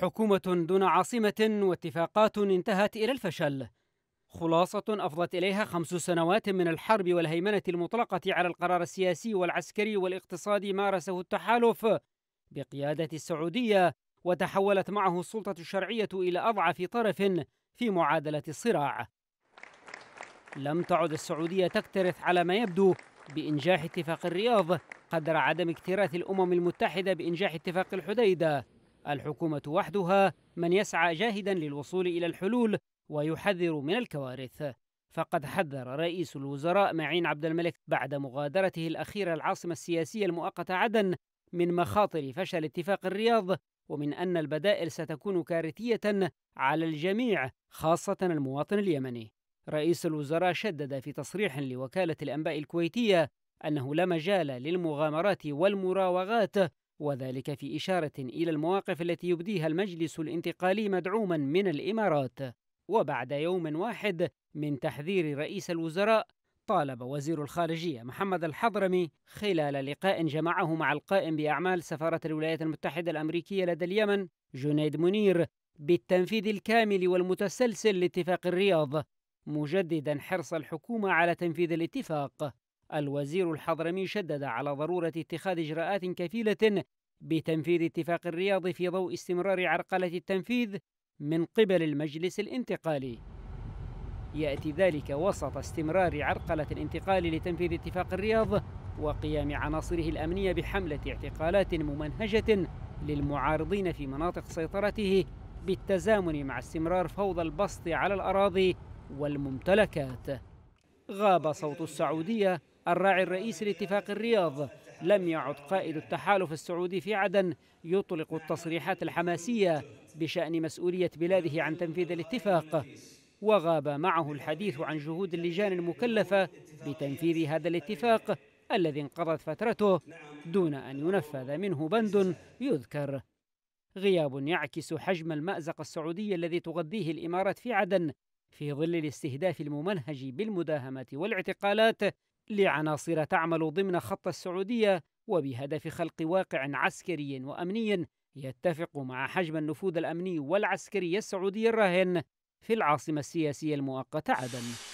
حكومة دون عاصمة واتفاقات انتهت إلى الفشل خلاصة أفضت إليها خمس سنوات من الحرب والهيمنة المطلقة على القرار السياسي والعسكري والاقتصادي مارسه التحالف بقيادة السعودية وتحولت معه السلطة الشرعية إلى أضعف طرف في معادلة الصراع لم تعد السعودية تكترث على ما يبدو بإنجاح اتفاق الرياض قدر عدم اكتراث الأمم المتحدة بإنجاح اتفاق الحديدة الحكومة وحدها من يسعى جاهدا للوصول إلى الحلول ويحذر من الكوارث فقد حذر رئيس الوزراء معين عبد الملك بعد مغادرته الأخيرة العاصمة السياسية المؤقتة عدن من مخاطر فشل اتفاق الرياض ومن أن البدائل ستكون كارثية على الجميع خاصة المواطن اليمني رئيس الوزراء شدد في تصريح لوكالة الأنباء الكويتية أنه لا مجال للمغامرات والمراوغات وذلك في إشارة إلى المواقف التي يبديها المجلس الانتقالي مدعوما من الإمارات وبعد يوم واحد من تحذير رئيس الوزراء طالب وزير الخارجية محمد الحضرمي خلال لقاء جمعه مع القائم بأعمال سفارة الولايات المتحدة الأمريكية لدى اليمن جنيد منير بالتنفيذ الكامل والمتسلسل لاتفاق الرياض مجددا حرص الحكومة على تنفيذ الاتفاق الوزير الحضرمي شدد على ضرورة اتخاذ إجراءات كفيلة بتنفيذ اتفاق الرياض في ضوء استمرار عرقلة التنفيذ من قبل المجلس الانتقالي يأتي ذلك وسط استمرار عرقلة الانتقال لتنفيذ اتفاق الرياض وقيام عناصره الأمنية بحملة اعتقالات ممنهجة للمعارضين في مناطق سيطرته بالتزامن مع استمرار فوضى البسط على الأراضي والممتلكات غاب صوت السعودية الراعي الرئيسي لاتفاق الرياض لم يعد قائد التحالف السعودي في عدن يطلق التصريحات الحماسية بشأن مسؤولية بلاده عن تنفيذ الاتفاق وغاب معه الحديث عن جهود اللجان المكلفة بتنفيذ هذا الاتفاق الذي انقضت فترته دون أن ينفذ منه بند يذكر غياب يعكس حجم المأزق السعودي الذي تغذيه الإمارات في عدن في ظل الاستهداف الممنهج بالمداهمة والاعتقالات لعناصر تعمل ضمن خط السعودية وبهدف خلق واقع عسكري وأمني يتفق مع حجم النفوذ الأمني والعسكري السعودي الراهن في العاصمة السياسية المؤقتة عدن